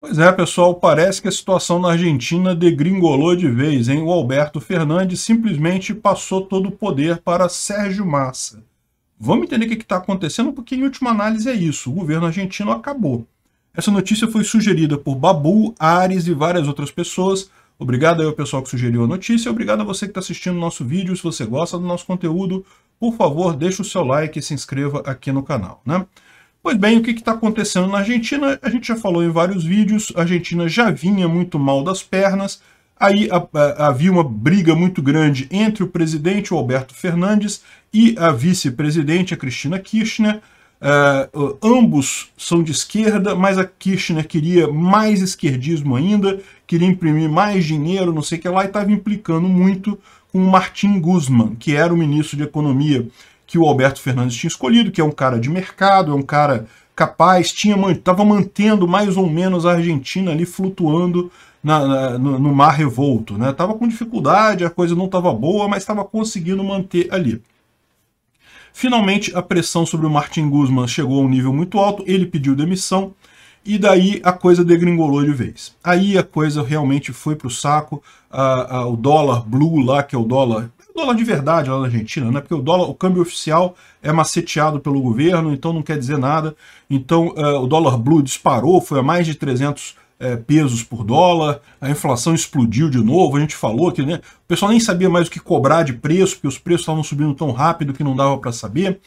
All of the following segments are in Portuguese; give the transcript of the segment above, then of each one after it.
Pois é, pessoal, parece que a situação na Argentina degringolou de vez, hein? O Alberto Fernandes simplesmente passou todo o poder para Sérgio Massa. Vamos entender o que está acontecendo, porque em última análise é isso, o governo argentino acabou. Essa notícia foi sugerida por Babu, Ares e várias outras pessoas. Obrigado aí ao pessoal que sugeriu a notícia, obrigado a você que está assistindo o nosso vídeo. Se você gosta do nosso conteúdo, por favor, deixe o seu like e se inscreva aqui no canal, né? Pois bem, o que está acontecendo na Argentina? A gente já falou em vários vídeos, a Argentina já vinha muito mal das pernas, aí a, a, havia uma briga muito grande entre o presidente, o Alberto Fernandes, e a vice-presidente, a Cristina Kirchner. Uh, ambos são de esquerda, mas a Kirchner queria mais esquerdismo ainda, queria imprimir mais dinheiro, não sei o que lá, e estava implicando muito com o Martin Guzman, que era o ministro de Economia que o Alberto Fernandes tinha escolhido, que é um cara de mercado, é um cara capaz, tinha estava mantendo mais ou menos a Argentina ali flutuando na, na, no, no, mar revolto. Estava né? Tava com dificuldade, a coisa não estava boa, mas estava conseguindo manter ali. Finalmente, a pressão sobre o Martin Guzman chegou a um nível muito alto, ele pediu demissão, e daí a coisa degringolou de vez. Aí a coisa realmente foi para o saco, a, a, o dólar blue lá, que é o dólar dólar de verdade lá na Argentina, né? Porque o dólar, o câmbio oficial é maceteado pelo governo, então não quer dizer nada. Então uh, o dólar blue disparou, foi a mais de 300 é, pesos por dólar, a inflação explodiu de novo, a gente falou que né, o pessoal nem sabia mais o que cobrar de preço, porque os preços estavam subindo tão rápido que não dava para saber.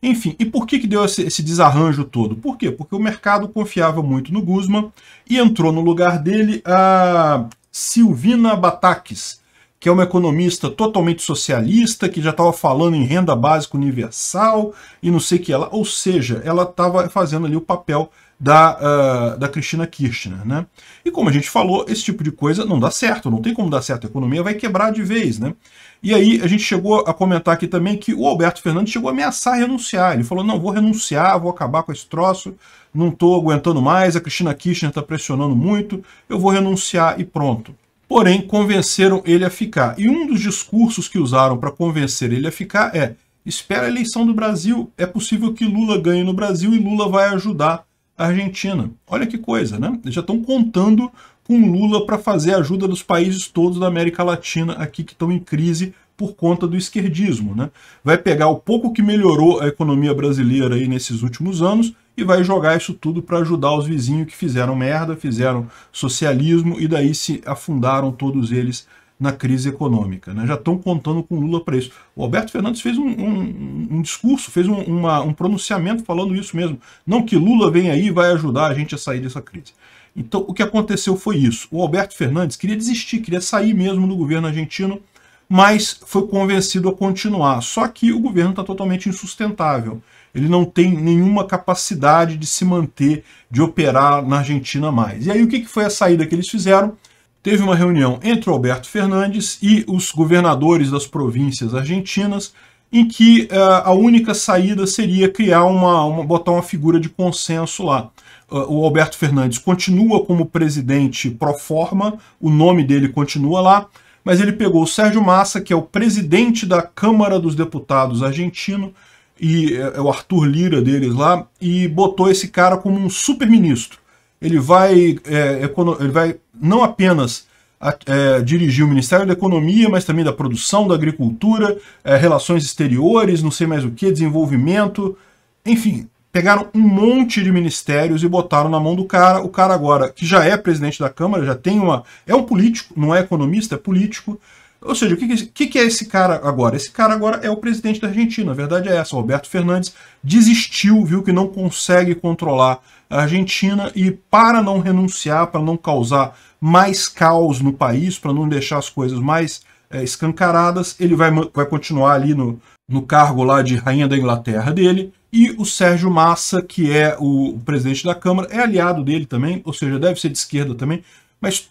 Enfim, e por que, que deu esse, esse, desarranjo todo? Por quê? Porque o mercado confiava muito no Guzman e entrou no lugar dele a Silvina Bataques, que é uma economista totalmente socialista, que já estava falando em renda básica universal e não sei o que ela. Ou seja, ela estava fazendo ali o papel da, uh, da Cristina Kirchner. Né? E como a gente falou, esse tipo de coisa não dá certo, não tem como dar certo. A economia vai quebrar de vez. Né? E aí a gente chegou a comentar aqui também que o Alberto Fernandes chegou a ameaçar renunciar. Ele falou, não, vou renunciar, vou acabar com esse troço, não estou aguentando mais, a Cristina Kirchner está pressionando muito, eu vou renunciar e pronto porém convenceram ele a ficar. E um dos discursos que usaram para convencer ele a ficar é espera a eleição do Brasil, é possível que Lula ganhe no Brasil e Lula vai ajudar a Argentina. Olha que coisa, né? Eles já estão contando com Lula para fazer a ajuda dos países todos da América Latina aqui que estão em crise por conta do esquerdismo, né? Vai pegar o pouco que melhorou a economia brasileira aí nesses últimos anos e vai jogar isso tudo para ajudar os vizinhos que fizeram merda, fizeram socialismo e daí se afundaram todos eles na crise econômica. Né? Já estão contando com Lula para isso. O Alberto Fernandes fez um, um, um discurso, fez um, uma, um pronunciamento falando isso mesmo. Não que Lula vem aí e vai ajudar a gente a sair dessa crise. Então, o que aconteceu foi isso. O Alberto Fernandes queria desistir, queria sair mesmo do governo argentino, mas foi convencido a continuar. Só que o governo está totalmente insustentável ele não tem nenhuma capacidade de se manter, de operar na Argentina mais. E aí o que foi a saída que eles fizeram? Teve uma reunião entre o Alberto Fernandes e os governadores das províncias argentinas, em que uh, a única saída seria criar uma, uma, botar uma figura de consenso lá. Uh, o Alberto Fernandes continua como presidente pro forma, o nome dele continua lá, mas ele pegou o Sérgio Massa, que é o presidente da Câmara dos Deputados argentino, e é, é o Arthur Lira deles lá, e botou esse cara como um super-ministro. Ele vai, é, ele vai não apenas é, dirigir o Ministério da Economia, mas também da Produção, da Agricultura, é, Relações Exteriores, não sei mais o que, Desenvolvimento, enfim, pegaram um monte de ministérios e botaram na mão do cara. O cara agora, que já é presidente da Câmara, já tem uma... é um político, não é economista, é político, ou seja, o que, que, é esse cara agora? Esse cara agora é o presidente da Argentina. A verdade é essa. Roberto Fernandes desistiu, viu que não consegue controlar a Argentina e, para não renunciar, para não causar mais caos no país, para não deixar as coisas mais é, escancaradas, ele vai, vai continuar ali no, no cargo lá de rainha da Inglaterra dele. E o Sérgio Massa, que é o presidente da Câmara, é aliado dele também, ou seja, deve ser de esquerda também. Mas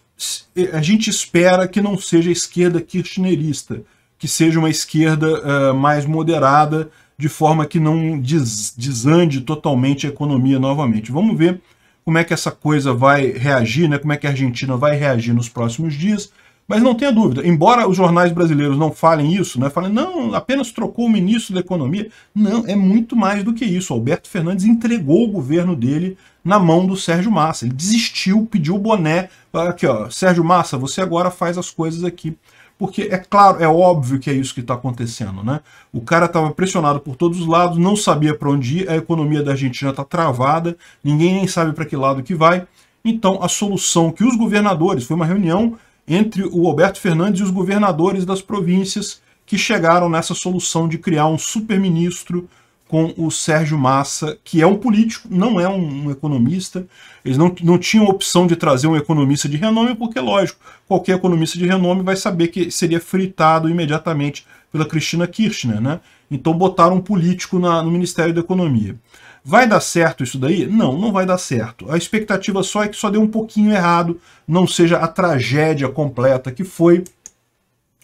a gente espera que não seja a esquerda kirchnerista, que seja uma esquerda uh, mais moderada, de forma que não des desande totalmente a economia novamente. Vamos ver como é que essa coisa vai reagir, né? como é que a Argentina vai reagir nos próximos dias. Mas não tenha dúvida, embora os jornais brasileiros não falem isso, né, falem, não, apenas trocou o ministro da Economia, não, é muito mais do que isso. O Alberto Fernandes entregou o governo dele na mão do Sérgio Massa. Ele desistiu, pediu o boné. Ah, aqui, ó, Sérgio Massa, você agora faz as coisas aqui. Porque é claro, é óbvio que é isso que está acontecendo, né? O cara estava pressionado por todos os lados, não sabia para onde ir, a economia da Argentina está travada, ninguém nem sabe para que lado que vai. Então, a solução que os governadores, foi uma reunião entre o Alberto Fernandes e os governadores das províncias que chegaram nessa solução de criar um superministro com o Sérgio Massa, que é um político, não é um economista. Eles não, não tinham opção de trazer um economista de renome, porque, lógico, qualquer economista de renome vai saber que seria fritado imediatamente pela Cristina Kirchner. Né? Então botaram um político na, no Ministério da Economia. Vai dar certo isso daí? Não, não vai dar certo. A expectativa só é que só dê um pouquinho errado, não seja a tragédia completa que foi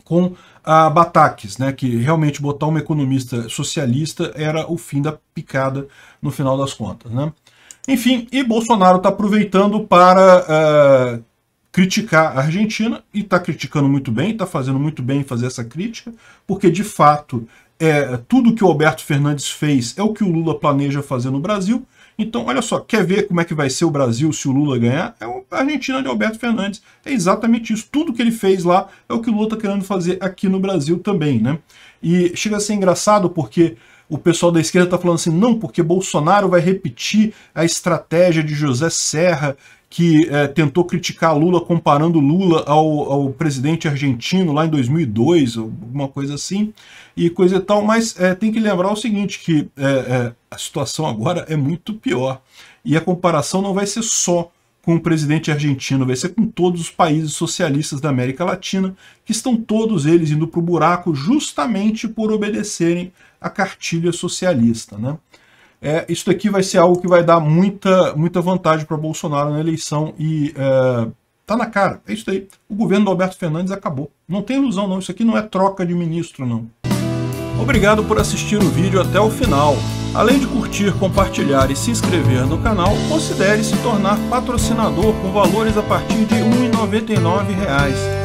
com a bataques né, que realmente botar uma economista socialista era o fim da picada no final das contas. Né? Enfim, e Bolsonaro está aproveitando para uh, criticar a Argentina, e está criticando muito bem, está fazendo muito bem fazer essa crítica, porque de fato é, tudo que o Alberto Fernandes fez é o que o Lula planeja fazer no Brasil. Então, olha só, quer ver como é que vai ser o Brasil se o Lula ganhar? É a Argentina de Alberto Fernandes. É exatamente isso. Tudo que ele fez lá é o que o Lula está querendo fazer aqui no Brasil também, né? E chega a ser engraçado porque o pessoal da esquerda está falando assim, não, porque Bolsonaro vai repetir a estratégia de José Serra que é, tentou criticar Lula comparando Lula ao, ao, presidente argentino lá em 2002, alguma coisa assim, e coisa e tal, mas é, tem que lembrar o seguinte, que é, é, a situação agora é muito pior, e a comparação não vai ser só com o presidente argentino, vai ser com todos os países socialistas da América Latina, que estão todos eles indo para o buraco justamente por obedecerem a cartilha socialista, né? é, isso daqui vai ser algo que vai dar muita, muita vantagem para Bolsonaro na eleição e é, tá na cara, é isso aí. O governo do Alberto Fernandes acabou. Não tem ilusão não, isso aqui não é troca de ministro não. Obrigado por assistir o vídeo até o final. Além de curtir, compartilhar e se inscrever no canal, considere se tornar patrocinador com valores a partir de R$ 1,99